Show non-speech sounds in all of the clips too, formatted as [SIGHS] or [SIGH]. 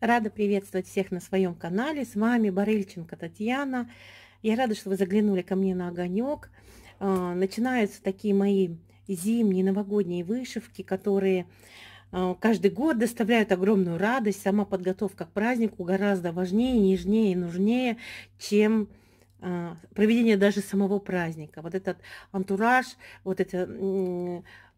Рада приветствовать всех на своем канале. С вами Барыльченко Татьяна. Я рада, что вы заглянули ко мне на огонек. А, начинаются такие мои зимние новогодние вышивки, которые а, каждый год доставляют огромную радость. Сама подготовка к празднику гораздо важнее, нежнее и нужнее, чем а, проведение даже самого праздника. Вот этот антураж, вот это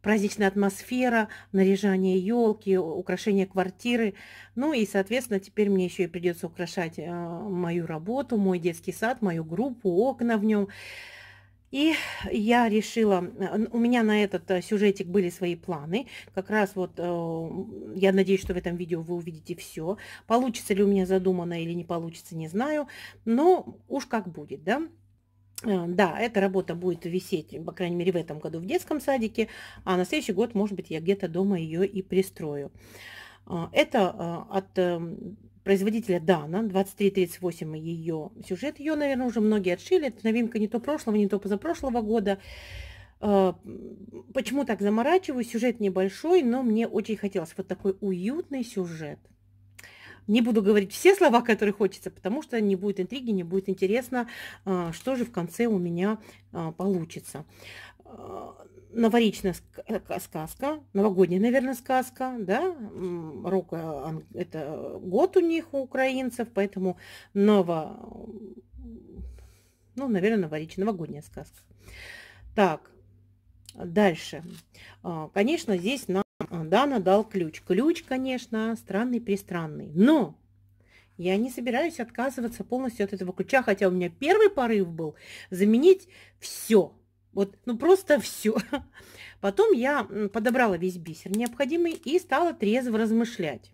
праздничная атмосфера, наряжание елки, украшение квартиры. Ну и, соответственно, теперь мне еще и придется украшать э, мою работу, мой детский сад, мою группу, окна в нем. И я решила, у меня на этот э, сюжетик были свои планы. Как раз вот э, я надеюсь, что в этом видео вы увидите все. Получится ли у меня задумано или не получится, не знаю. Но уж как будет, да. Э, да, эта работа будет висеть, по крайней мере, в этом году в детском садике, а на следующий год, может быть, я где-то дома ее и пристрою. А, это а, от эм, производителя Дана, 2338 ее сюжет. Ее, наверное, уже многие отшили. Это новинка не то прошлого, не то позапрошлого года. А, почему так заморачиваюсь? Сюжет небольшой, но мне очень хотелось вот такой уютный сюжет – не буду говорить все слова, которые хочется, потому что не будет интриги, не будет интересно, а, что же в конце у меня а, получится. А, новоречная э, сказка, новогодняя, наверное, сказка, да, рок – это год у них, у украинцев, поэтому ново, ну, наверное, новоречная, новогодняя сказка. Так, дальше. Конечно, здесь на а, Дана дал ключ. Ключ, конечно, странный-пристранный. Но я не собираюсь отказываться полностью от этого ключа, хотя у меня первый порыв был заменить все. Вот, ну просто все. [LAUGHS] Потом я подобрала весь бисер необходимый и стала трезво размышлять.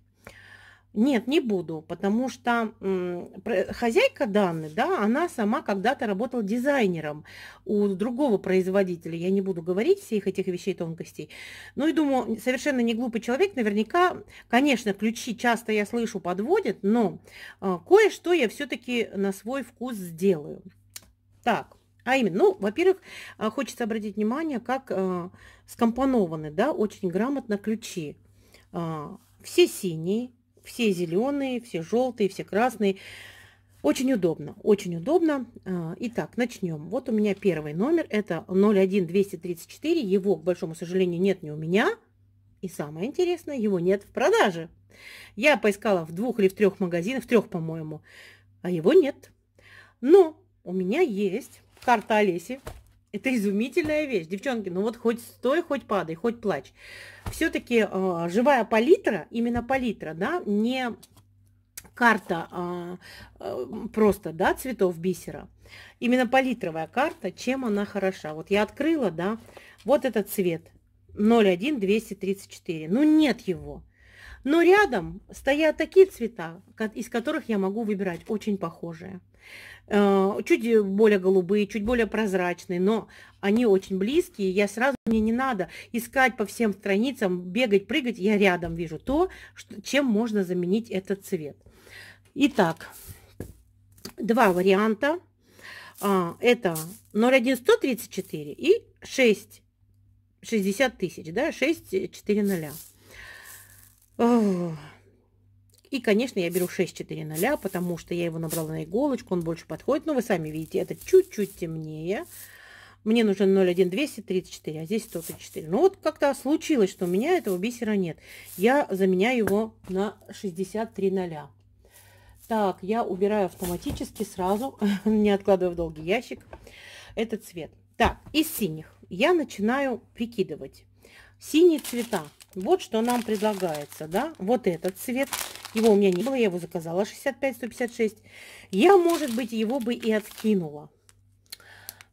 Нет, не буду, потому что хозяйка данной, да, она сама когда-то работала дизайнером у другого производителя. Я не буду говорить всех этих вещей, тонкостей. Ну и думаю, совершенно не глупый человек, наверняка, конечно, ключи часто я слышу подводят, но э, кое-что я все-таки на свой вкус сделаю. Так, а именно, ну, во-первых, а, хочется обратить внимание, как э, скомпонованы, да, очень грамотно ключи. Э, все синие, все зеленые, все желтые, все красные. Очень удобно, очень удобно. А, итак, начнем. Вот у меня первый номер, это 01234. Его, к большому сожалению, нет ни у меня. И самое интересное, его нет в продаже. Я поискала в двух или в трех магазинах, в трех, по-моему, а его нет. Но у меня есть карта Олеси, это изумительная вещь. Девчонки, ну вот хоть стой, хоть падай, хоть плачь. Все-таки э, а, живая палитра, именно палитра, да, не карта а, а, просто, да, цветов бисера, именно палитровая карта, чем она хороша. Вот я открыла, да, вот этот цвет 01234. Ну нет его. Но рядом стоят такие цвета, из которых я могу выбирать очень похожие. Э, чуть э, более голубые, чуть более прозрачные, но они очень близкие, я сразу, мне не надо искать по всем страницам, бегать, прыгать, я рядом вижу то, что, чем можно заменить этот цвет. Итак, два варианта, а, это 0,1134 и 6, 60 тысяч, да, 6,4 0. И, конечно, я беру 6,4 потому что я его набрала на иголочку, он больше подходит. Но вы сами видите, это чуть-чуть темнее. Мне нужен 0,1234, а здесь 104. Ну вот как-то случилось, что у меня этого бисера нет. Я заменяю его на 63 ноля. Так, я убираю автоматически сразу, [LAUGHS] не откладывая в долгий ящик, этот цвет. Так, из синих я начинаю прикидывать. Синие цвета. Вот что нам предлагается, да? Вот этот цвет. Его у меня не было, я его заказала 65-156. Я, может быть, его бы и откинула.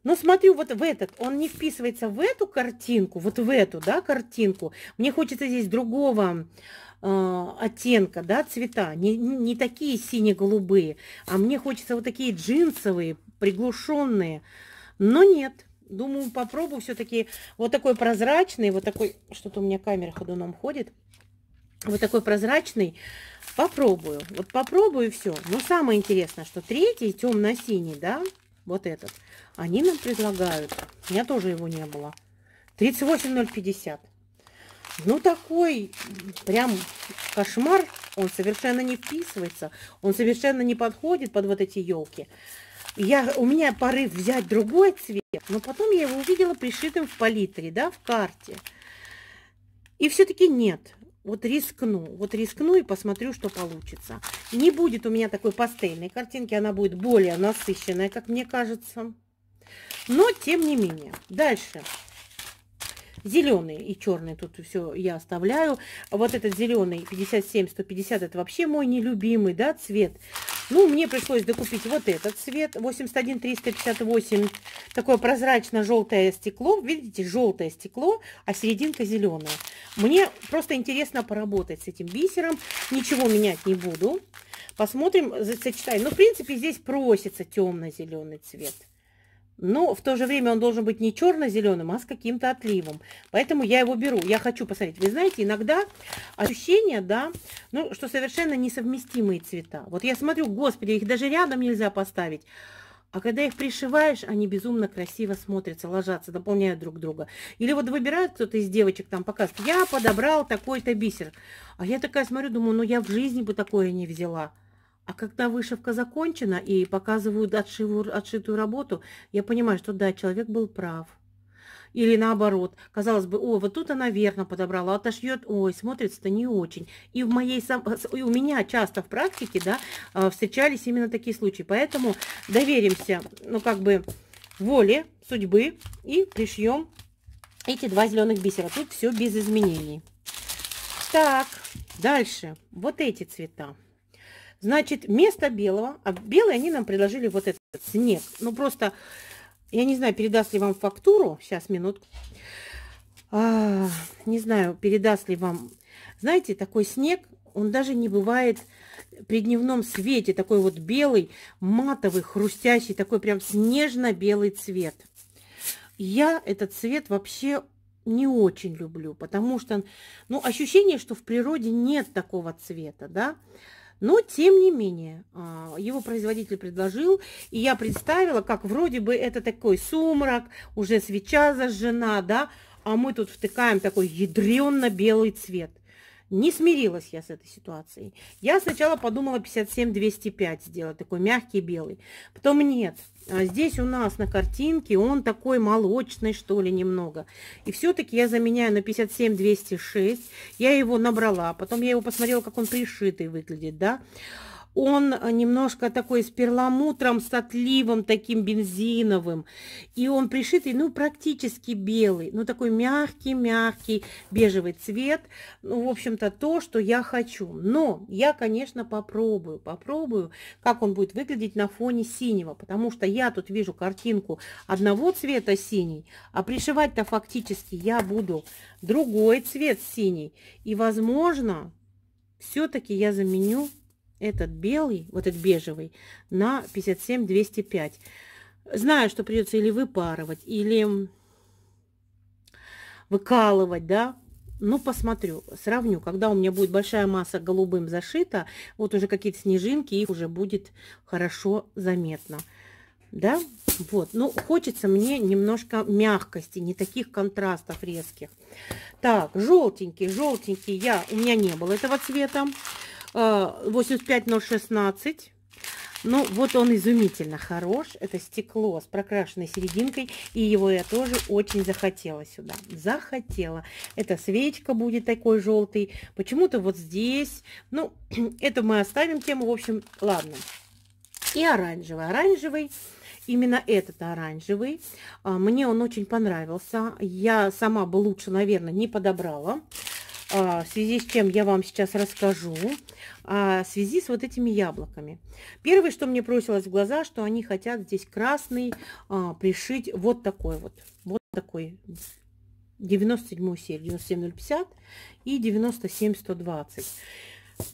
Но смотрю, вот в этот, он не вписывается в эту картинку, вот в эту, да, картинку. Мне хочется здесь другого э, оттенка, да, цвета. Не, не такие сине-голубые, а мне хочется вот такие джинсовые, приглушенные. Но нет, думаю, попробую все-таки вот такой прозрачный, вот такой, что-то у меня камера ходуном ходит вот такой прозрачный. Попробую. Вот попробую все. Но самое интересное, что третий, темно-синий, да, вот этот, они нам предлагают. У меня тоже его не было. 38050. Ну, такой прям кошмар. Он совершенно не вписывается. Он совершенно не подходит под вот эти елки. Я, у меня порыв взять другой цвет, но потом я его увидела пришитым в палитре, да, в карте. И все-таки нет. Вот рискну, вот рискну и посмотрю, что получится. Не будет у меня такой пастельной картинки, она будет более насыщенная, как мне кажется. Но, тем не менее. Дальше. Зеленый и черный тут все я оставляю. Вот этот зеленый 57-150, это вообще мой нелюбимый да, цвет. Ну, мне пришлось докупить вот этот цвет, 81358, Такое прозрачно-желтое стекло. Видите, желтое стекло, а серединка зеленая. Мне просто интересно поработать с этим бисером. Ничего менять не буду. Посмотрим, сочетаем. Ну, в принципе, здесь просится темно-зеленый цвет но в то же время он должен быть не черно-зеленым, а с каким-то отливом. Поэтому я его беру. Я хочу посмотреть. Вы знаете, иногда ощущение, да, ну, что совершенно несовместимые цвета. Вот я смотрю, господи, их даже рядом нельзя поставить. А когда их пришиваешь, они безумно красиво смотрятся, ложатся, дополняют друг друга. Или вот выбирают кто-то из девочек, там показывает, я подобрал такой-то бисер. А я такая смотрю, думаю, ну я в жизни бы такое не взяла. А когда вышивка закончена и показывают отшиву, отшитую работу, я понимаю, что да, человек был прав. Или наоборот, казалось бы, о, вот тут она верно подобрала, отошьет, ой, смотрится-то не очень. И в моей сам... и у меня часто в практике, да, а, встречались именно такие случаи. Поэтому доверимся, ну, как бы, воле судьбы и пришьем эти два зеленых бисера. Тут все без изменений. Так, дальше. Вот эти цвета. Значит, вместо белого, а белый они нам предложили вот этот снег. Ну, просто, я не знаю, передаст ли вам фактуру, сейчас, минутку. А, не знаю, передаст ли вам. Знаете, такой снег, он даже не бывает при дневном свете, такой вот белый, матовый, хрустящий, такой прям снежно-белый цвет. Я этот цвет вообще не очень люблю, потому что, ну, ощущение, что в природе нет такого цвета, да, но, тем не менее, а, его производитель предложил, и я представила, как вроде бы это такой сумрак, уже свеча зажжена, да, а мы тут втыкаем такой ядренно-белый цвет. Не смирилась я с этой ситуацией. Я сначала подумала 57-205 сделать, такой мягкий белый. Потом нет. А здесь у нас на картинке он такой молочный, что ли, немного. И все-таки я заменяю на 57-206. Я его набрала. Потом я его посмотрела, как он пришитый выглядит, да. Да он немножко такой с перламутром, с отливом таким бензиновым. И он пришитый, ну, практически белый, ну, такой мягкий-мягкий бежевый цвет. Ну, в общем-то, то, что я хочу. Но я, конечно, попробую, попробую, как он будет выглядеть на фоне синего, потому что я тут вижу картинку одного цвета синий, а пришивать-то фактически я буду другой цвет синий. И, возможно, все-таки я заменю этот белый, вот этот бежевый, на 57-205. Знаю, что придется или выпарывать, или выкалывать, да, ну, посмотрю, сравню, когда у меня будет большая масса голубым зашита, вот уже какие-то снежинки, их уже будет хорошо заметно. Да, вот, ну, хочется мне немножко мягкости, не таких контрастов резких. Так, желтенький, желтенький я, у меня не было этого цвета. 85016. Ну, вот он изумительно хорош. Это стекло с прокрашенной серединкой. И его я тоже очень захотела сюда. Захотела. Эта свечка будет такой желтый. Почему-то вот здесь. Ну, [CLEARS THROAT] это мы оставим тему. В общем, ладно. И оранжевый. Оранжевый именно этот оранжевый. А, мне он очень понравился. Я сама бы лучше, наверное, не подобрала. А, в связи с чем я вам сейчас расскажу, а, в связи с вот этими яблоками. Первое, что мне бросилось в глаза, что они хотят здесь красный а, пришить вот такой вот, вот такой 97 серию, 97050 и 97120.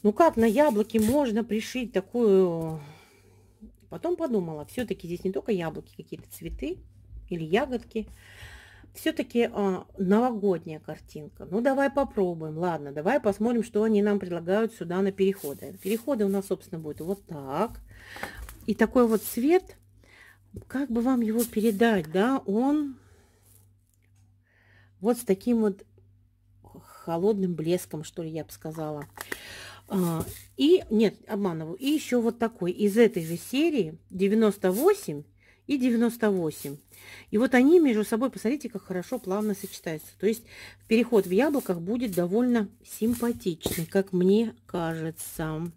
Ну как на яблоке можно пришить такую... Потом подумала, все-таки здесь не только яблоки, какие-то цветы или ягодки все-таки а, новогодняя картинка. Ну, давай попробуем. Ладно, давай посмотрим, что они нам предлагают сюда на переходы. Переходы у нас, собственно, будут вот так. И такой вот цвет, как бы вам его передать, да, он вот с таким вот холодным блеском, что ли, я бы сказала. А, и, нет, обманываю, и еще вот такой, из этой же серии 98 и 98. И вот они между собой, посмотрите, как хорошо плавно сочетаются. То есть переход в яблоках будет довольно симпатичный, как мне кажется.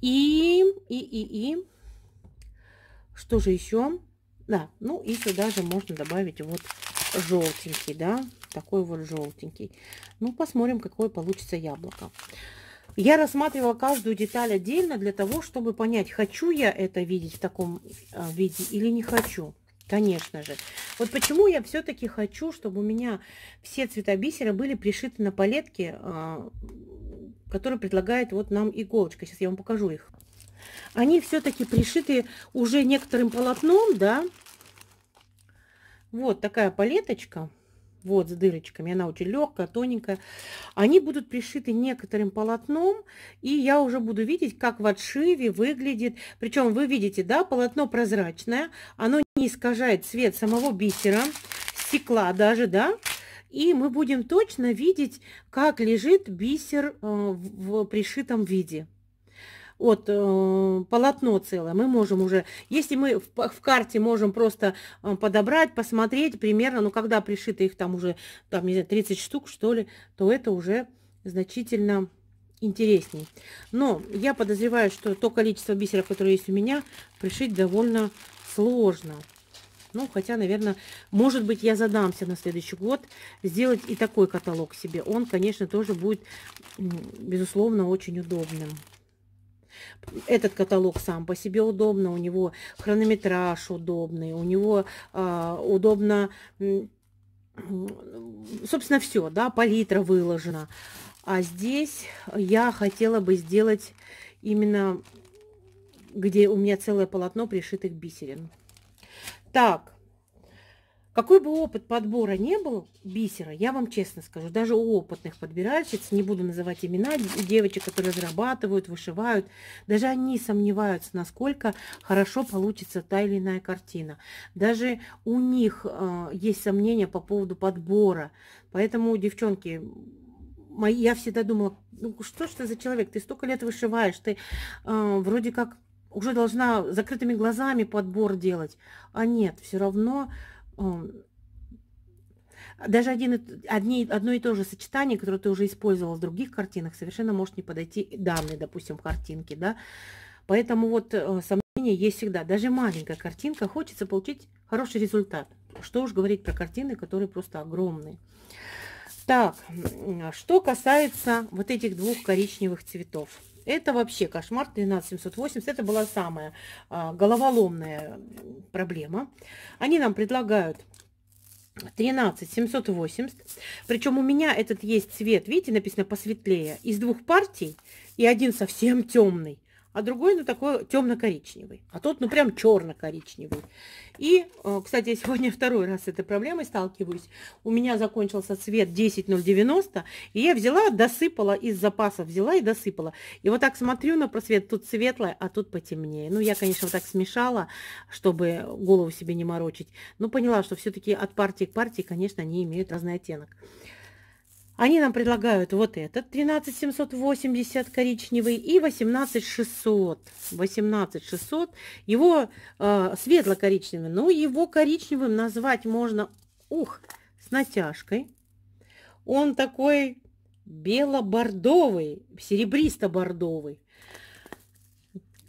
И, и, и, и, что же еще? Да, ну и сюда же можно добавить вот желтенький, да, такой вот желтенький. Ну, посмотрим, какое получится яблоко. Я рассматривала каждую деталь отдельно для того, чтобы понять, хочу я это видеть в таком а, виде или не хочу. Конечно же. Вот почему я все-таки хочу, чтобы у меня все цвета бисера были пришиты на палетке, а, которую предлагает вот нам иголочка. Сейчас я вам покажу их. Они все-таки пришиты уже некоторым полотном, да. Вот такая палеточка вот с дырочками, она очень легкая, тоненькая, они будут пришиты некоторым полотном, и я уже буду видеть, как в отшиве выглядит, причем вы видите, да, полотно прозрачное, оно не искажает цвет самого бисера, стекла даже, да, и мы будем точно видеть, как лежит бисер э, в пришитом виде от э, полотно целое, мы можем уже, если мы в, в карте можем просто э, подобрать, посмотреть примерно, ну, когда пришито их там уже, там, не знаю, 30 штук, что ли, то это уже значительно интересней. Но я подозреваю, что то количество бисеров, которые есть у меня, пришить довольно сложно. Ну, хотя, наверное, может быть, я задамся на следующий год сделать и такой каталог себе. Он, конечно, тоже будет, безусловно, очень удобным. Этот каталог сам по себе удобно, у него хронометраж удобный, у него э, удобно, собственно, все, да, палитра выложена. А здесь я хотела бы сделать именно, где у меня целое полотно пришитых бисерин. Так, какой бы опыт подбора не был бисера, я вам честно скажу, даже у опытных подбиральщиц, не буду называть имена девочек, которые разрабатывают, вышивают, даже они сомневаются, насколько хорошо получится та или иная картина. Даже у них э, есть сомнения по поводу подбора. Поэтому, девчонки, мои, я всегда думала, ну что ж ты за человек, ты столько лет вышиваешь, ты э, вроде как уже должна закрытыми глазами подбор делать. А нет, все равно даже один, одни, одно и то же сочетание, которое ты уже использовал в других картинах, совершенно может не подойти данной, допустим, картинке, да. Поэтому вот э, сомнения есть всегда. Даже маленькая картинка, хочется получить хороший результат. Что уж говорить про картины, которые просто огромные. Так, что касается вот этих двух коричневых цветов. Это вообще кошмар 13780. Это была самая а, головоломная проблема. Они нам предлагают 13780. Причем у меня этот есть цвет, видите, написано посветлее, из двух партий, и один совсем [LAUGHS] темный а другой, на такой темно-коричневый. А тот, ну, прям черно-коричневый. И, э, кстати, я сегодня [LAUGHS] второй раз с этой проблемой сталкиваюсь. У меня закончился цвет 10090, и я взяла, досыпала из запаса, взяла и досыпала. И вот так смотрю на просвет, тут светлое, а тут потемнее. Ну, я, конечно, вот так смешала, чтобы голову себе не морочить. Но поняла, что все-таки от партии к партии, конечно, они имеют разный оттенок. Они нам предлагают вот этот 13780 коричневый и 18600. 18600. Его э, светло коричневым но его коричневым назвать можно, ух, с натяжкой. Он такой бело-бордовый, серебристо-бордовый.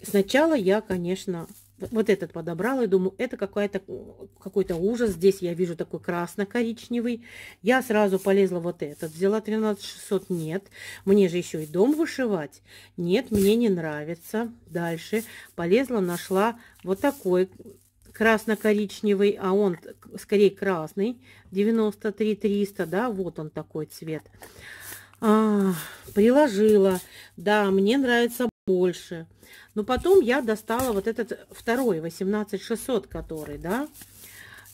Сначала я, конечно, вот этот подобрала и думаю, это какой то какой-то ужас. Здесь я вижу такой красно-коричневый. Я сразу полезла вот этот. Взяла 13600. Нет. Мне же еще и дом вышивать. Нет, мне не нравится. Дальше полезла, нашла вот такой красно-коричневый, а он скорее красный. 93300, да, вот он такой цвет. А, приложила. Да, мне нравится больше. Но потом я достала вот этот второй, 18600, который, да,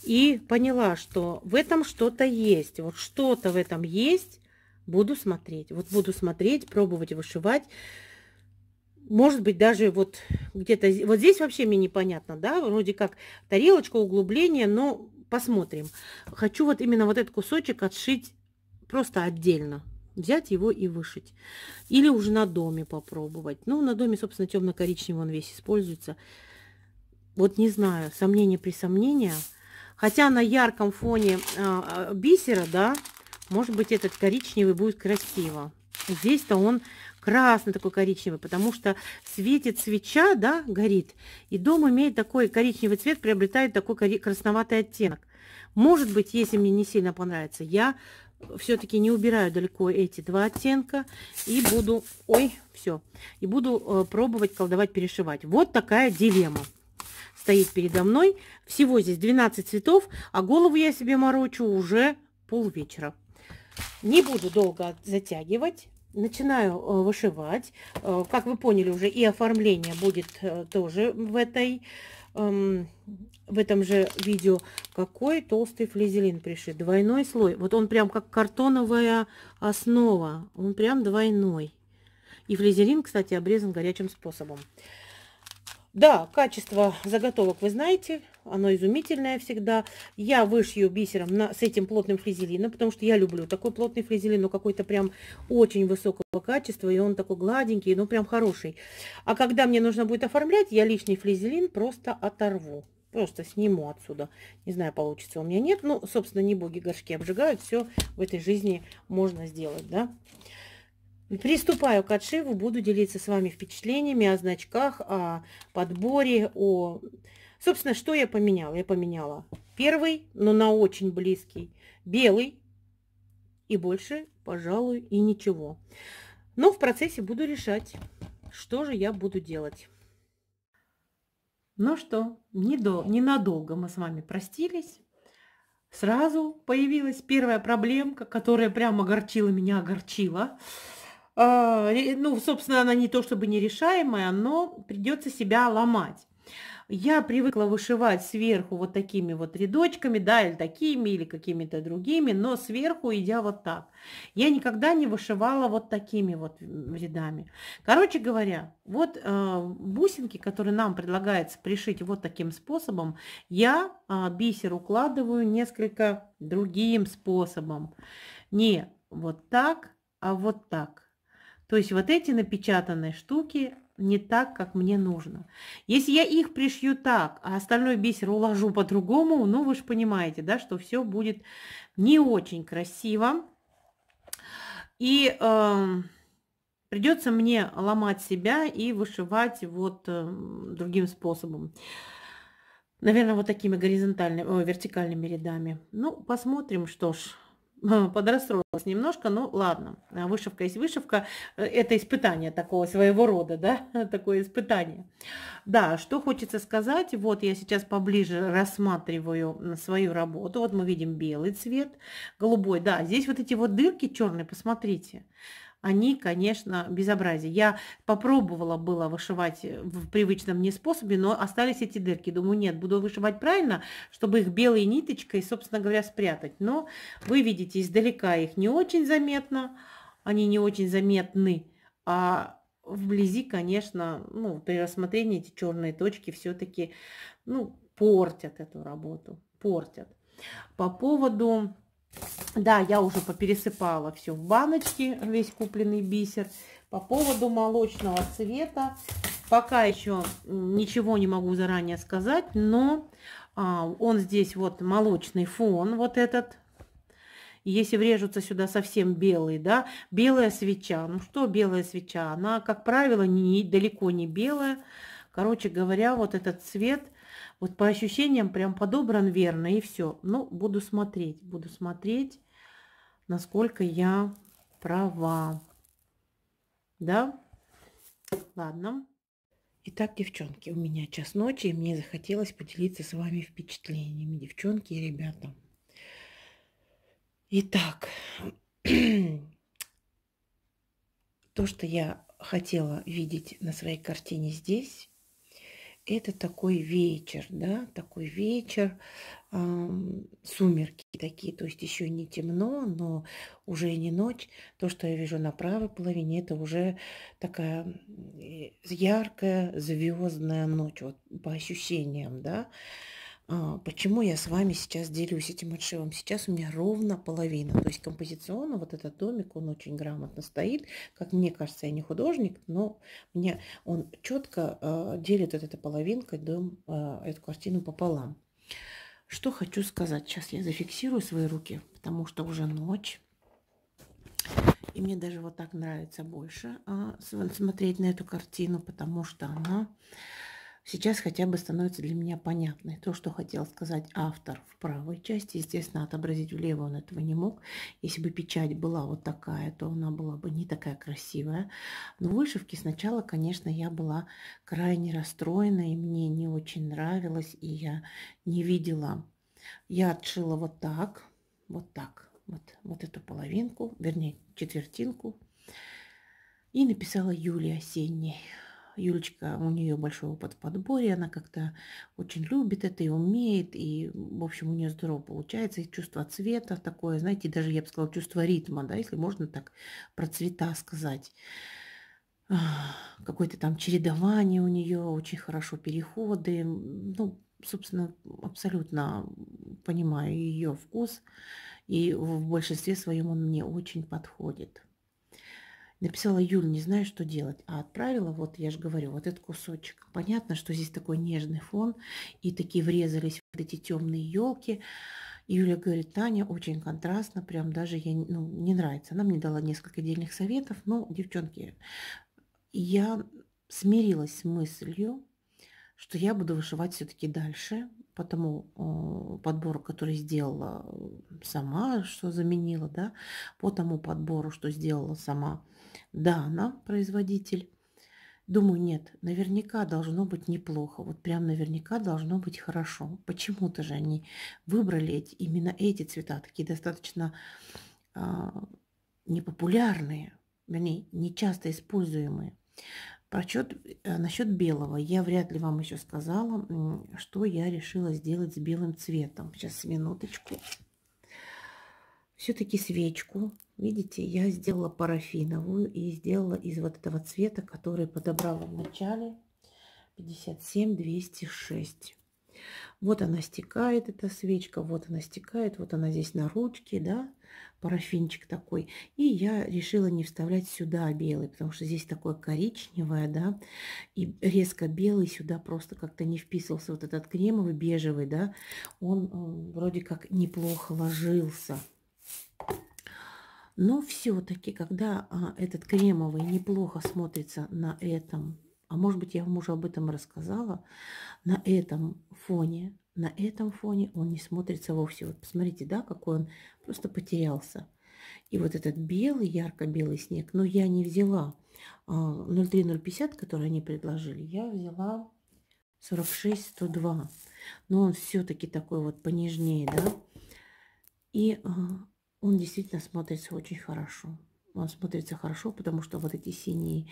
и поняла, что в этом что-то есть. Вот что-то в этом есть. Буду смотреть. Вот буду смотреть, пробовать вышивать. Может быть, даже вот где-то... Вот здесь вообще мне непонятно, да? Вроде как тарелочка, углубление, но посмотрим. Хочу вот именно вот этот кусочек отшить просто отдельно взять его и вышить. Или уже на доме попробовать. Ну, на доме, собственно, темно-коричневый он весь используется. Вот не знаю, сомнение при сомнении. Хотя на ярком фоне э, бисера, да, может быть, этот коричневый будет красиво. Здесь-то он красный такой коричневый, потому что светит свеча, да, горит, и дом имеет такой коричневый цвет, приобретает такой красноватый оттенок. Может быть, если мне не сильно понравится, я все-таки не убираю далеко эти два оттенка и буду, ой, все, и буду э, пробовать колдовать, перешивать. Вот такая дилемма стоит передо мной. Всего здесь 12 цветов, а голову я себе морочу уже полвечера. Не буду долго затягивать. Начинаю э, вышивать. Э, как вы поняли, уже и оформление будет тоже в этой Эм, в этом же видео, какой толстый флизелин пришит. Двойной слой. Вот он прям как картоновая основа. Он прям двойной. И флизелин, кстати, обрезан горячим способом. Да, качество заготовок вы знаете. Оно изумительное всегда. Я вышью бисером на, с этим плотным фрезелином, потому что я люблю такой плотный фрезелин, но какой-то прям очень высокого качества, и он такой гладенький, ну прям хороший. А когда мне нужно будет оформлять, я лишний фрезелин просто оторву. Просто сниму отсюда. Не знаю, получится у меня нет. Ну, собственно, не боги горшки обжигают. Все в этой жизни можно сделать, да. Приступаю к отшиву, буду делиться с вами впечатлениями о значках, о подборе, о Собственно, что я поменяла? Я поменяла первый, но на очень близкий, белый. И больше, пожалуй, и ничего. Но в процессе буду решать, что же я буду делать. Ну что, недол ненадолго мы с вами простились. Сразу появилась первая проблемка, которая прям огорчила меня, огорчила. А, ну, собственно, она не то чтобы нерешаемая, но придется себя ломать. Я привыкла вышивать сверху вот такими вот рядочками, да, или такими, или какими-то другими, но сверху идя вот так. Я никогда не вышивала вот такими вот рядами. Короче говоря, вот э, бусинки, которые нам предлагается пришить вот таким способом, я э, бисер укладываю несколько другим способом. Не вот так, а вот так. То есть вот эти напечатанные штуки, не так, как мне нужно. Если я их пришью так, а остальной бисер уложу по-другому, ну вы же понимаете, да, что все будет не очень красиво. И э, эм, придется мне ломать себя и вышивать вот э, другим способом. Наверное, вот такими горизонтальными, о, вертикальными рядами. Ну, посмотрим, что ж подрастроилась немножко, ну ладно, а вышивка есть вышивка, э, это испытание такого своего рода, да, [LAUGHS] такое испытание. Да, что хочется сказать, вот я сейчас поближе рассматриваю свою работу, вот мы видим белый цвет, голубой, да, здесь вот эти вот дырки черные, посмотрите, они, конечно, безобразие. Я попробовала было вышивать э, в привычном мне способе, но остались эти дырки. Думаю, нет, буду вышивать правильно, чтобы их белой ниточкой, собственно говоря, спрятать. Но вы видите, издалека их не очень заметно, они не очень заметны, а вблизи, конечно, ну, при рассмотрении эти черные точки все-таки ну, портят эту работу, портят. По поводу да, я уже попересыпала все в баночки, весь купленный бисер. По поводу молочного цвета пока еще ничего не могу заранее сказать, но а, он здесь вот молочный фон вот этот. Если врежутся сюда совсем белый, да, белая свеча. Ну что белая свеча? Она, как правило, не, далеко не белая. Короче говоря, вот этот цвет – вот по ощущениям прям подобран верно, и все. Ну, буду смотреть, буду смотреть, насколько я права. Да? Ладно. Итак, девчонки, у меня час ночи, и мне захотелось поделиться с вами впечатлениями, девчонки и ребята. Итак, [CLEARS THROAT] то, что я хотела видеть на своей картине здесь, это такой вечер, да, такой вечер, э, сумерки такие, то есть еще не темно, но уже не ночь. То, что я вижу на правой половине, это уже такая яркая звездная ночь, вот по ощущениям, да. А, почему я с вами сейчас делюсь этим отшивом? Сейчас у меня ровно половина. То есть композиционно вот этот домик, он очень грамотно стоит. Как мне кажется, я не художник, но мне он четко а, делит вот эта половинка, дом, а, эту картину пополам. Что хочу сказать. Сейчас я зафиксирую свои руки, потому что уже ночь. И мне даже вот так нравится больше смотреть на эту картину, потому что она сейчас хотя бы становится для меня понятной. То, что хотел сказать автор в правой части, естественно, отобразить влево он этого не мог. Если бы печать была вот такая, то она была бы не такая красивая. Но в вышивке сначала, конечно, я была крайне расстроена, и мне не очень нравилось, и я не видела. Я отшила вот так, вот так, вот, вот эту половинку, вернее, четвертинку, и написала Юлия осенней. Юлечка, у нее большой опыт в подборе, она как-то очень любит это и умеет, и, в общем, у нее здорово получается, и чувство цвета такое, знаете, даже, я бы сказала, чувство ритма, да, если можно так про цвета сказать. Какое-то там чередование у нее, очень хорошо переходы, ну, собственно, абсолютно понимаю ее вкус, и в большинстве своем он мне очень подходит. Написала Юль, не знаю, что делать. А отправила, вот я же говорю, вот этот кусочек. Понятно, что здесь такой нежный фон. И такие врезались вот эти темные елки. Юля говорит, Таня, очень контрастно, прям даже я, ну, не нравится. Она мне дала несколько дельных советов. но девчонки, я смирилась с мыслью, что я буду вышивать все-таки дальше по тому э, подбору, который сделала э, сама, что заменила, да, по тому подбору, что сделала сама Дана, производитель. Думаю, нет, наверняка должно быть неплохо, вот прям наверняка должно быть хорошо. Почему-то же они выбрали эти, именно эти цвета, такие достаточно э, непопулярные, вернее, нечасто используемые. Прочет, э, насчет белого. Я вряд ли вам еще сказала, что я решила сделать с белым цветом. Сейчас, минуточку. Все-таки свечку. Видите, я сделала парафиновую и сделала из вот этого цвета, который подобрала в начале. 57 206. Вот она стекает, эта свечка, вот она стекает, вот она здесь на ручке, да, парафинчик такой. И я решила не вставлять сюда белый, потому что здесь такое коричневое, да, и резко белый сюда просто как-то не вписывался. Вот этот кремовый, бежевый, да, он э, вроде как неплохо ложился. Но все-таки, когда а, этот кремовый неплохо смотрится на этом а может быть, я мужу об этом рассказала. На этом фоне, на этом фоне он не смотрится вовсе. Вот посмотрите, да, какой он просто потерялся. И вот этот белый, ярко-белый снег, но ну, я не взяла 03050, а, который они предложили, я взяла 46 Но он все-таки такой вот понежнее, да. И а, он действительно смотрится очень хорошо он а, смотрится хорошо, потому что вот эти синие,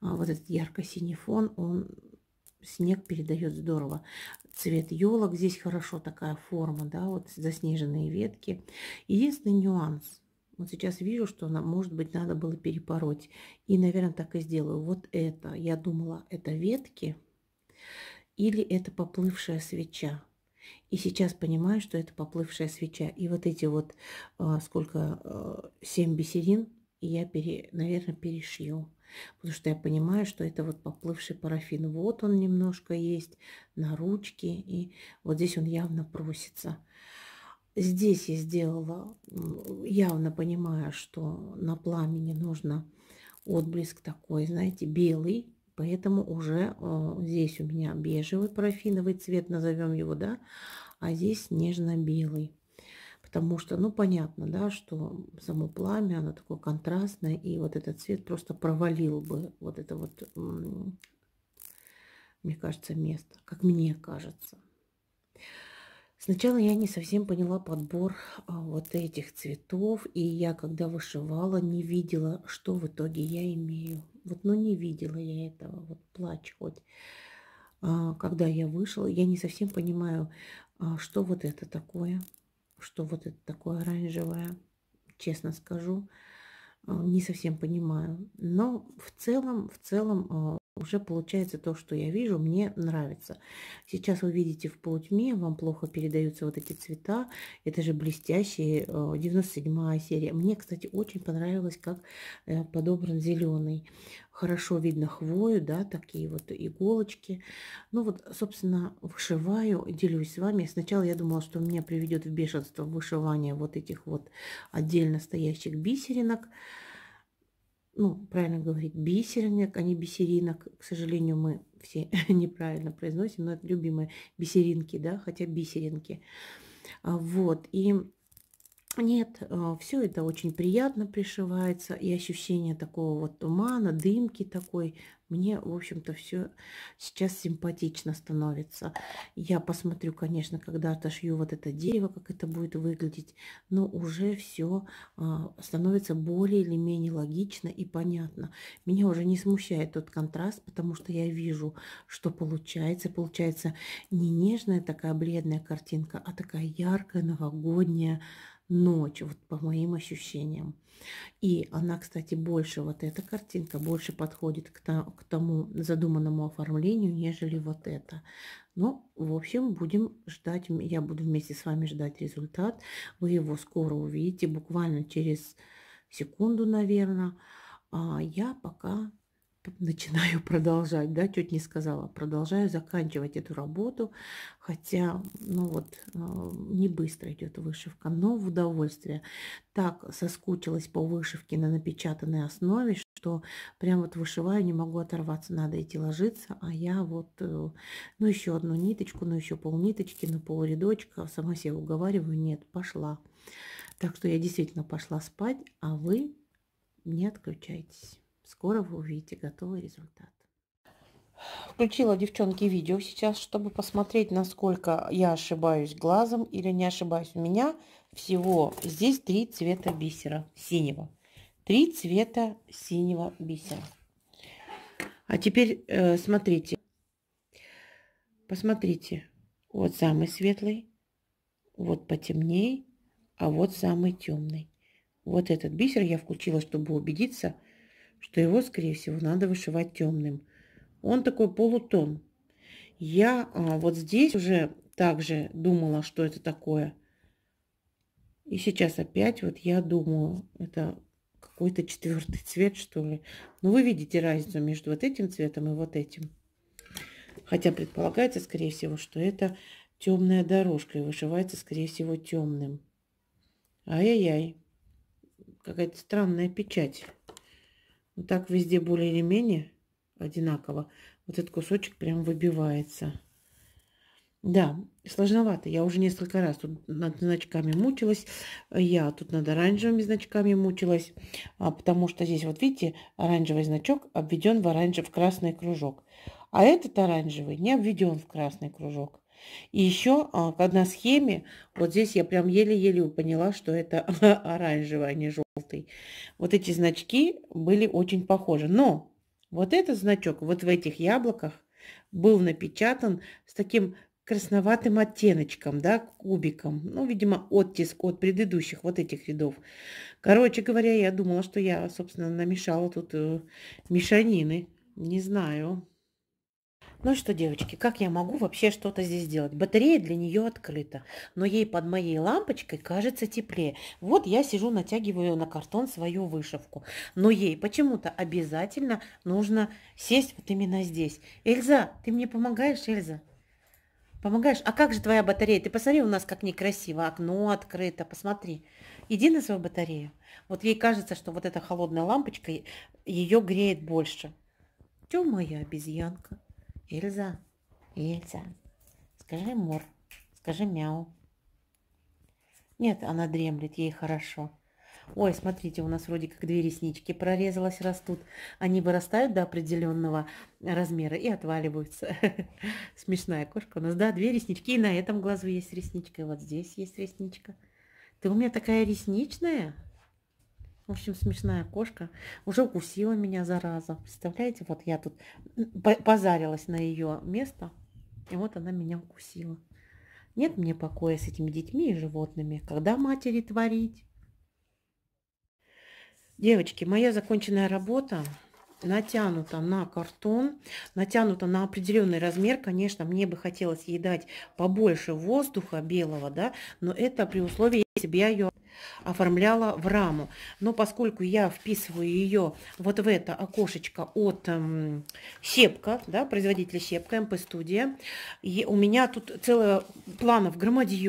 а, вот этот ярко-синий фон, он снег передает здорово. Цвет елок здесь хорошо, такая форма, да, вот заснеженные ветки. Единственный нюанс. Вот сейчас вижу, что, нам, может быть, надо было перепороть. И, наверное, так и сделаю. Вот это, я думала, это ветки или это поплывшая свеча. И сейчас понимаю, что это поплывшая свеча. И вот эти вот, а, сколько, 7 бисерин – и я, пере, наверное, перешью. Потому что я понимаю, что это вот поплывший парафин. Вот он немножко есть на ручке, и вот здесь он явно просится. Здесь я сделала, явно понимая, что на пламени нужно отблеск такой, знаете, белый. Поэтому уже о, э, здесь у меня бежевый парафиновый цвет, назовем его, да, а здесь нежно-белый потому что, ну, понятно, да, что само пламя, оно такое контрастное, и вот этот цвет просто провалил бы вот это вот, мне кажется, место, как мне кажется. Сначала я не совсем поняла подбор а, вот этих цветов, и я, когда вышивала, не видела, что в итоге я имею. Вот, ну, не видела я этого, вот плач хоть. А, когда я вышла, я не совсем понимаю, а, что вот это такое – что вот это такое оранжевое, честно скажу, э, не совсем понимаю. Но в целом, в целом э, уже получается то, что я вижу, мне нравится. Сейчас вы видите в полутьме, вам плохо передаются вот эти цвета. Это же блестящие, 97 э, серия. Мне, кстати, очень понравилось, как э, подобран зеленый. Хорошо видно хвою, да, такие вот иголочки. Ну вот, собственно, вышиваю, делюсь с вами. Сначала я думала, что меня приведет в бешенство вышивание вот этих вот отдельно стоящих бисеринок ну, правильно говорить, бисеринок, а не бисеринок. К сожалению, мы все [LAUGHS] неправильно произносим, но это любимые бисеринки, да, хотя бисеринки. А, вот, и нет, а, все это очень приятно пришивается, и ощущение такого вот тумана, дымки такой мне, в общем-то, все сейчас симпатично становится. Я посмотрю, конечно, когда отошью вот это дерево, как это будет выглядеть, но уже все а, становится более или менее логично и понятно. Меня уже не смущает тот контраст, потому что я вижу, что получается. Получается не нежная такая бледная картинка, а такая яркая новогодняя ночь, вот по моим ощущениям. И она, кстати, больше, вот эта картинка, больше подходит к, тому задуманному оформлению, нежели вот это. Ну, в общем, будем ждать, я буду вместе с вами ждать результат. Вы его скоро увидите, буквально через секунду, наверное. А я пока начинаю продолжать, да, чуть не сказала, продолжаю заканчивать эту работу, хотя, ну вот, а, не быстро идет вышивка, но в удовольствие. Так соскучилась по вышивке на напечатанной основе, что прям вот вышиваю, не могу оторваться, надо идти ложиться, а я вот, э, ну, еще одну ниточку, ну, еще пол ниточки, ну, пол рядочка, сама себе уговариваю, нет, пошла. Так что я действительно пошла спать, а вы не отключайтесь скоро вы увидите готовый результат. Включила, девчонки, видео сейчас, чтобы посмотреть, насколько я ошибаюсь глазом или не ошибаюсь. У меня всего здесь три цвета бисера синего. Три цвета синего бисера. А теперь э, смотрите. Посмотрите. Вот самый светлый, вот потемней, а вот самый темный. Вот этот бисер я включила, чтобы убедиться, что его, скорее всего, надо вышивать темным. Он такой полутон. Я а, вот здесь уже также думала, что это такое. И сейчас опять вот я думаю, это какой-то четвертый цвет, что ли. Но ну, вы видите разницу между вот этим цветом и вот этим. Хотя предполагается, скорее всего, что это темная дорожка и вышивается, скорее всего, темным. Ай-яй-яй. Какая-то странная печать. Вот ну, так везде более или менее одинаково. Вот этот кусочек прям выбивается. Да, сложновато. Я уже несколько раз тут над значками мучилась. Я тут над оранжевыми значками мучилась, а, потому что здесь, вот видите, оранжевый значок обведен в оранжев красный кружок. А этот оранжевый не обведен в красный кружок. И еще на схеме, вот здесь я прям еле-еле поняла, что это [LAUGHS] оранжевый, а не желтый. Вот эти значки были очень похожи. Но вот этот значок вот в этих яблоках был напечатан с таким красноватым оттеночком, да, кубиком. Ну, видимо, оттиск от предыдущих вот этих рядов. Короче говоря, я думала, что я, собственно, намешала тут э, мешанины. Не знаю. Ну что, девочки, как я могу вообще что-то здесь делать? Батарея для нее открыта, но ей под моей лампочкой кажется теплее. Вот я сижу, натягиваю на картон свою вышивку, но ей почему-то обязательно нужно сесть вот именно здесь. Эльза, ты мне помогаешь, Эльза? Помогаешь? А как же твоя батарея? Ты посмотри, у нас как некрасиво, окно открыто, посмотри. Иди на свою батарею. Вот ей кажется, что вот эта холодная лампочка ее греет больше. Тё моя обезьянка. Ильза, Ильза, скажи мур, скажи мяу. Нет, она дремлет, ей хорошо. Ой, смотрите, у нас вроде как две реснички прорезалась, растут. Они вырастают до определенного размера и отваливаются. [LAUGHS] Смешная кошка у нас, да, две реснички. И на этом глазу есть ресничка, и вот здесь есть ресничка. Ты у меня такая ресничная? В общем, смешная кошка. Уже укусила меня, зараза. Представляете, вот я тут позарилась на ее место, и вот она меня укусила. Нет мне покоя с этими детьми и животными. Когда матери творить? Девочки, моя законченная работа натянута на картон, натянута на определенный размер. Конечно, мне бы хотелось ей дать побольше воздуха белого, да, но это при условии, если бы я ее оформляла в раму. Но поскольку я вписываю ее вот в это окошечко от эм, Щепка, да, производителя Щепка, МП-студия, у меня тут целое планов громадье,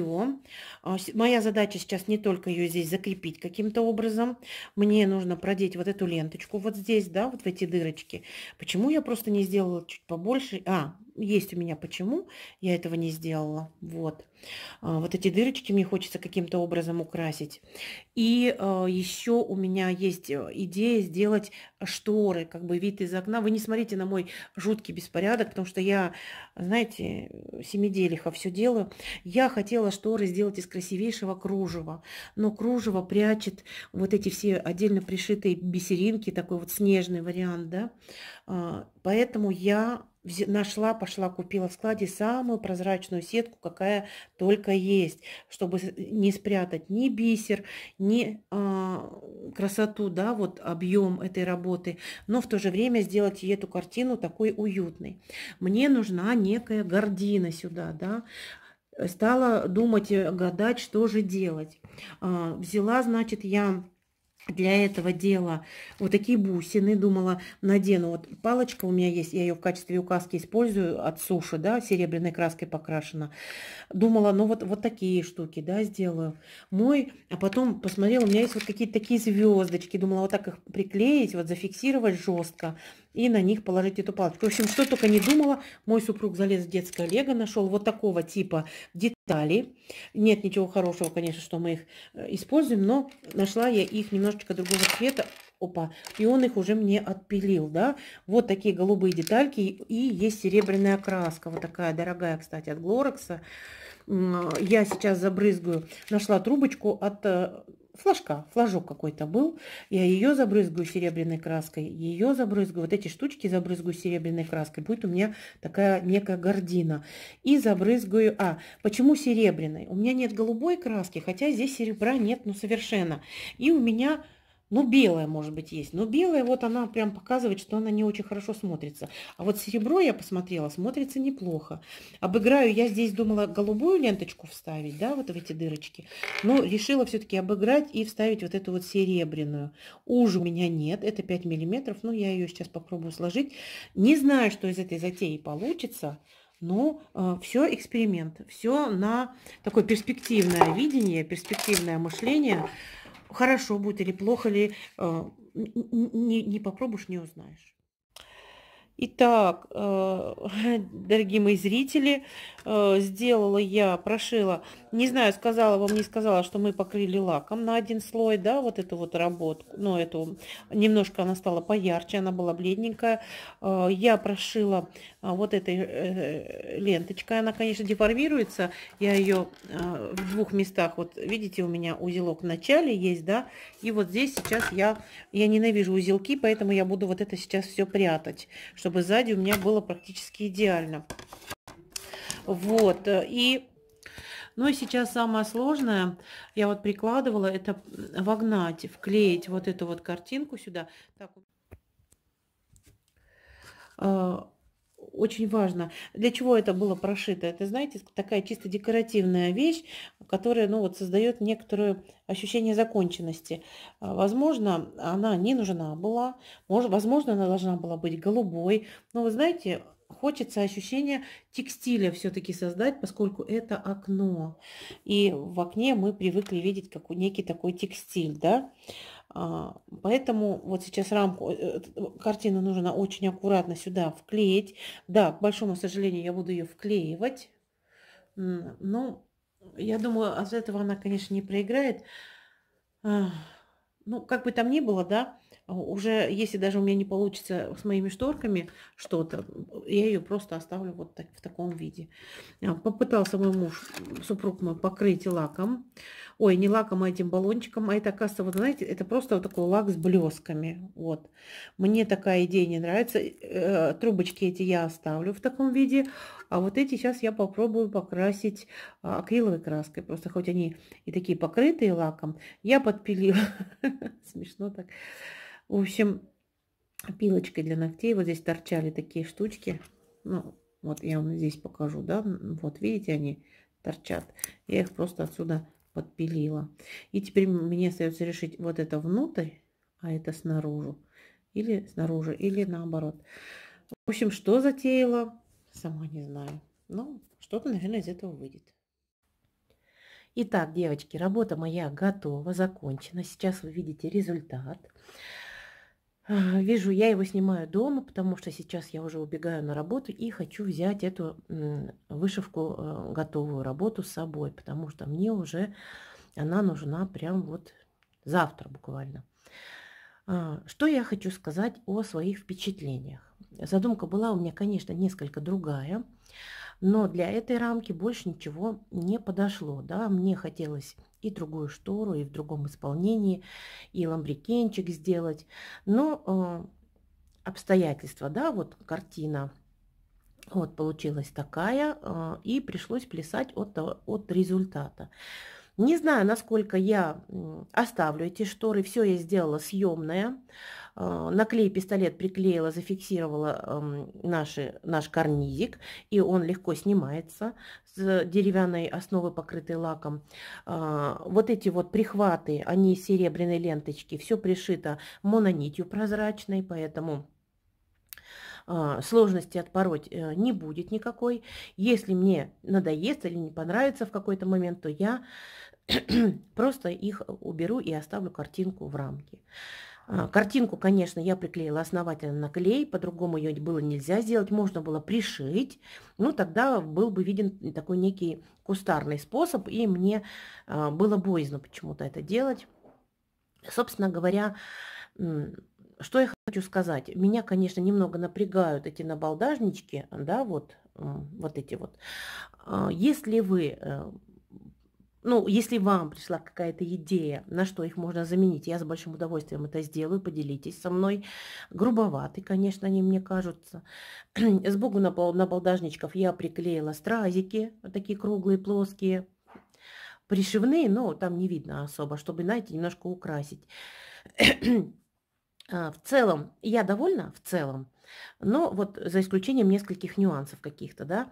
а, моя задача сейчас не только ее здесь закрепить каким-то образом. Мне нужно продеть вот эту ленточку вот здесь, да, вот в эти дырочки. Почему я просто не сделала чуть побольше? А, есть у меня почему я этого не сделала. Вот. А, вот эти дырочки мне хочется каким-то образом украсить. И а, еще у меня есть э, идея сделать шторы, как бы вид из окна. Вы не смотрите на мой жуткий беспорядок, потому что я, знаете, семиделиха все делаю. Я хотела шторы сделать из красивейшего кружева. Но кружево прячет вот эти все отдельно пришитые бисеринки, такой вот снежный вариант, да. А, поэтому я нашла, пошла, купила в складе самую прозрачную сетку, какая только есть, чтобы не спрятать ни бисер, ни а, красоту, да, вот объем этой работы, но в то же время сделать эту картину такой уютной. Мне нужна некая гордина сюда, да, Стала думать, гадать, что же делать. А, взяла, значит, я для этого дела вот такие бусины, думала, надену. Вот палочка у меня есть, я ее в качестве указки использую от суши, да, серебряной краской покрашена. Думала, ну вот, вот такие штуки, да, сделаю. Мой, а потом посмотрела, у меня есть вот какие-то такие звездочки. Думала, вот так их приклеить, вот зафиксировать жестко и на них положить эту палочку. В общем, что только не думала, мой супруг залез в детское лего, нашел вот такого типа детали. Нет ничего хорошего, конечно, что мы их э, используем, но нашла я их немножечко другого цвета. Опа, и он их уже мне отпилил, да. Вот такие голубые детальки и есть серебряная краска, вот такая дорогая, кстати, от Глорекса. Я сейчас забрызгаю, нашла трубочку от э, флажка, флажок какой-то был. Я ее забрызгаю серебряной краской, ее забрызгаю, вот эти штучки забрызгаю серебряной краской. Будет у меня такая некая гордина. И забрызгаю, а, почему серебряной? У меня нет голубой краски, хотя здесь серебра нет, ну совершенно. И у меня ну, белая, может быть, есть. Но белая, вот она прям показывает, что она не очень хорошо смотрится. А вот серебро я посмотрела, смотрится неплохо. Обыграю, я здесь думала голубую ленточку вставить, да, вот в эти дырочки. Но решила все-таки обыграть и вставить вот эту вот серебряную. Уж у меня нет, это 5 миллиметров, но я ее сейчас попробую сложить. Не знаю, что из этой затеи получится. Но э, все эксперимент, все на такое перспективное видение, перспективное мышление хорошо будет или плохо, или э, не, не попробуешь, не узнаешь. Итак, э, [LAUGHS] дорогие мои зрители, э, сделала я, прошила, не знаю, сказала вам, не сказала, что мы покрыли лаком на один слой, да, вот эту вот работу, ну, эту, немножко она стала поярче, она была бледненькая. Э, я прошила вот этой ленточкой, она, конечно, деформируется, я ее в двух местах, вот видите, у меня узелок в начале есть, да, и вот здесь сейчас я, я ненавижу узелки, поэтому я буду вот это сейчас все прятать, чтобы сзади у меня было практически идеально. Вот, э, и... Ну и сейчас самое сложное, я вот прикладывала, это вогнать, вклеить вот эту вот картинку сюда. Так. Э, очень важно. Для чего это было прошито? Это, знаете, такая чисто декоративная вещь, которая ну, вот, создает некоторое ощущение законченности. А, возможно, она не нужна была, может, возможно, она должна была быть голубой. Но вы знаете, хочется ощущение текстиля все-таки создать, поскольку это окно. И в окне мы привыкли видеть как некий такой текстиль, да. А, поэтому вот сейчас рамку, э, э, картину нужно очень аккуратно сюда вклеить. Да, к большому сожалению, я буду ее вклеивать. Но я думаю, от а этого она, конечно, не проиграет ну, как бы там ни было, да, уже если даже у меня не получится с моими шторками что-то, я ее просто оставлю вот так, в таком виде. А, попытался мой муж, супруг мой, покрыть лаком. Ой, не лаком, а этим баллончиком. А это, оказывается, вот знаете, это просто вот такой лак с блесками. Вот. Мне такая идея не нравится. Э, трубочки эти я оставлю в таком виде. А вот эти сейчас я попробую покрасить а, акриловой краской. Просто хоть они и такие покрытые лаком, я подпилила. [LAUGHS] Смешно так. В общем, пилочкой для ногтей. Вот здесь торчали такие штучки. Ну, вот я вам здесь покажу, да. Вот, видите, они торчат. Я их просто отсюда подпилила. И теперь мне остается решить вот это внутрь, а это снаружи. Или снаружи, или наоборот. В общем, что затеяла? Сама не знаю. Ну, что-то, наверное, из этого выйдет. Итак, девочки, работа моя готова, закончена. Сейчас вы видите результат. Вижу, я его снимаю дома, потому что сейчас я уже убегаю на работу и хочу взять эту вышивку, э, готовую работу с собой, потому что мне уже она нужна прям вот завтра буквально. А, что я хочу сказать о своих впечатлениях. Задумка была у меня, конечно, несколько другая, но для этой рамки больше ничего не подошло. Да? Мне хотелось и другую штору, и в другом исполнении, и ламбрикенчик сделать. Но э, обстоятельства, да, вот картина вот получилась такая, э, и пришлось плясать от, от результата. Не знаю, насколько я оставлю эти шторы. Все я сделала съемное. А, на клей пистолет приклеила, зафиксировала наши, наш карнизик, и он легко снимается с деревянной основы, покрытой лаком. А, вот эти вот прихваты, они из серебряной ленточки, все пришито мононитью прозрачной, поэтому а, сложности отпороть э, не будет никакой. Если мне надоест или не понравится в какой-то момент, то я [CLEARS THROAT] просто их уберу и оставлю картинку в рамке. А, картинку, конечно, я приклеила основательно на клей, по-другому ее было нельзя сделать, можно было пришить, но ну, тогда был бы виден такой некий кустарный способ, и мне а, было боязно почему-то это делать. Собственно говоря, что я хочу сказать? Меня, конечно, немного напрягают эти набалдажнички, да, вот, вот эти вот. А, если вы э, ну, если вам пришла какая-то идея, на что их можно заменить, я с большим удовольствием это сделаю, поделитесь со мной. Грубоваты, конечно, они мне кажутся. [CLEARS THROAT] Сбоку на, на балдажничков я приклеила стразики, вот такие круглые, плоские, пришивные, но там не видно особо, чтобы, знаете, немножко украсить. [CLEARS THROAT] А, в целом, я довольна в целом, но вот за исключением нескольких нюансов каких-то, да,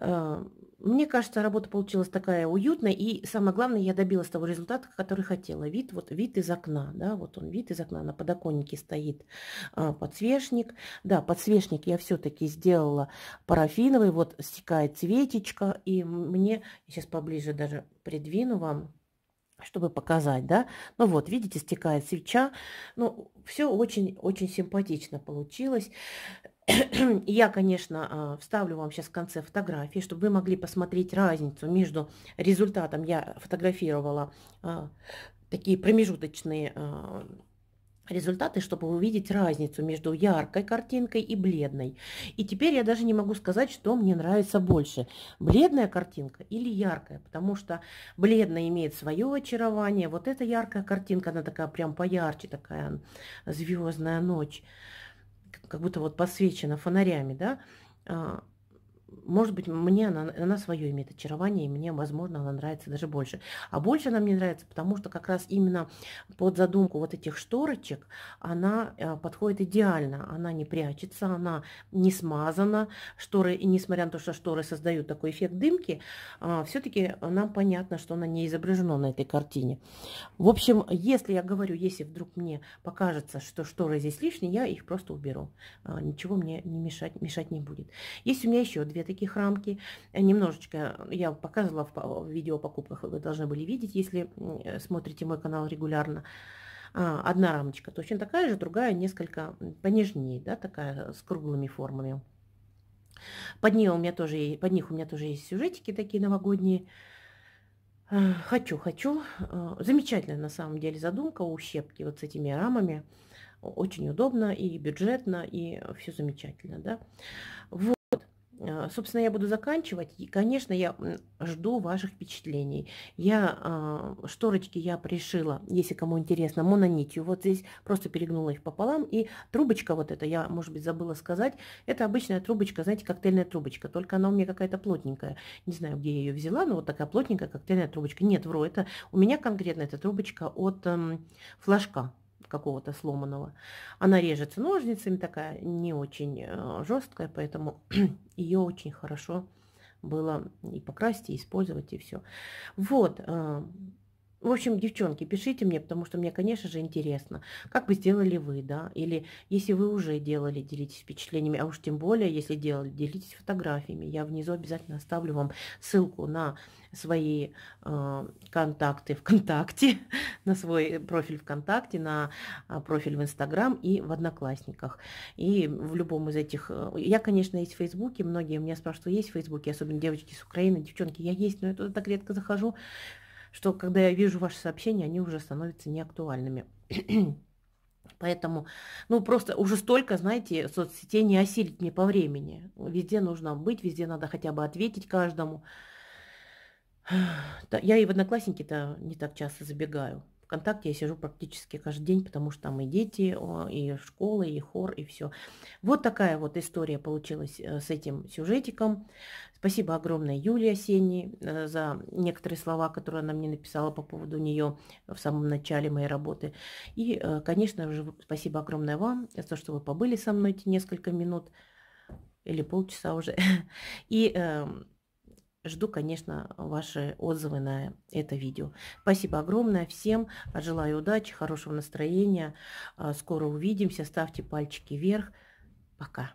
Э, мне кажется, работа получилась такая уютная, и самое главное, я добилась того результата, который хотела. Вид, вот вид из окна, да, вот он, вид из окна, на подоконнике стоит а, подсвечник. Да, подсвечник я все-таки сделала парафиновый, вот стекает цветечко, и мне, сейчас поближе даже придвину вам, чтобы показать, да. Ну вот, видите, стекает свеча. Ну, все очень-очень симпатично получилось. [CLEARS THROAT] Я, конечно, а, вставлю вам сейчас в конце фотографии, чтобы вы могли посмотреть разницу между результатом. Я фотографировала а, такие промежуточные а, результаты, чтобы увидеть разницу между яркой картинкой и бледной. И теперь я даже не могу сказать, что мне нравится больше, бледная картинка или яркая, потому что бледная имеет свое очарование, вот эта яркая картинка, она такая прям поярче, такая звездная ночь, как будто вот подсвечена фонарями, да, а, может быть, мне она, она свое имеет очарование, и мне, возможно, она нравится даже больше. А больше она мне нравится, потому что как раз именно под задумку вот этих шторочек она э, подходит идеально. Она не прячется, она не смазана. Шторы, и несмотря на то, что шторы создают такой эффект дымки, а, все-таки нам понятно, что она не изображена на этой картине. В общем, если я говорю, если вдруг мне покажется, что шторы здесь лишние, я их просто уберу. А, ничего мне не мешать, мешать не будет. Есть у меня еще две две таких рамки. Немножечко э, я показывала в видео покупках, вы должны были видеть, если э, смотрите мой канал регулярно. А, одна рамочка точно такая же, другая несколько понежнее, да, такая э, с круглыми формами. Под, нее у меня тоже, под них у меня тоже есть сюжетики такие новогодние. Хочу, хочу. Замечательная на самом деле задумка у щепки вот с этими рамами. Очень удобно и бюджетно, и все замечательно, да. Вот. А, собственно, я буду заканчивать. И, конечно, я жду ваших впечатлений. Я а, шторочки я пришила, если кому интересно, мононитью. Вот здесь просто перегнула их пополам. И трубочка вот эта, я, может быть, забыла сказать, это обычная трубочка, знаете, коктейльная трубочка. Только она у меня какая-то плотненькая. Не знаю, где я ее взяла, но вот такая плотненькая коктейльная трубочка. Нет, вру, это у меня конкретно эта трубочка от эм, флажка какого-то сломанного. Она режется ножницами, такая не очень э, жесткая, поэтому [CLEARS THROAT] ее очень хорошо было и покрасить, и использовать, и все. Вот, э, в общем, девчонки, пишите мне, потому что мне, конечно же, интересно, как бы сделали вы, да, или если вы уже делали, делитесь впечатлениями, а уж тем более, если делали, делитесь фотографиями. Я внизу обязательно оставлю вам ссылку на свои э, контакты ВКонтакте, [LAUGHS] на свой профиль ВКонтакте, на а, профиль в Инстаграм и в Одноклассниках. И в любом из этих... Э, я, конечно, есть в Фейсбуке, многие меня спрашивают, что есть в Фейсбуке, особенно девочки с Украины, девчонки, я есть, но я туда так редко захожу, что когда я вижу ваши сообщения, они уже становятся неактуальными. [CLEARS THROAT] Поэтому, ну, просто уже столько, знаете, соцсетей не осилить мне по времени. Везде нужно быть, везде надо хотя бы ответить каждому. [SIGHS] Я и в одноклассники-то не так часто забегаю. ВКонтакте я сижу практически каждый день, потому что там и дети, и школы, и хор, и все. Вот такая вот история получилась э, с этим сюжетиком. Спасибо огромное Юлии Осенней э, за некоторые слова, которые она мне написала по поводу нее в самом начале моей работы. И, э, конечно же, спасибо огромное вам за то, что вы побыли со мной эти несколько минут или полчаса уже. [LAUGHS] И эм, Жду, конечно, ваши отзывы на это видео. Спасибо огромное всем. Желаю удачи, хорошего настроения. Э, скоро увидимся. Ставьте пальчики вверх. Пока.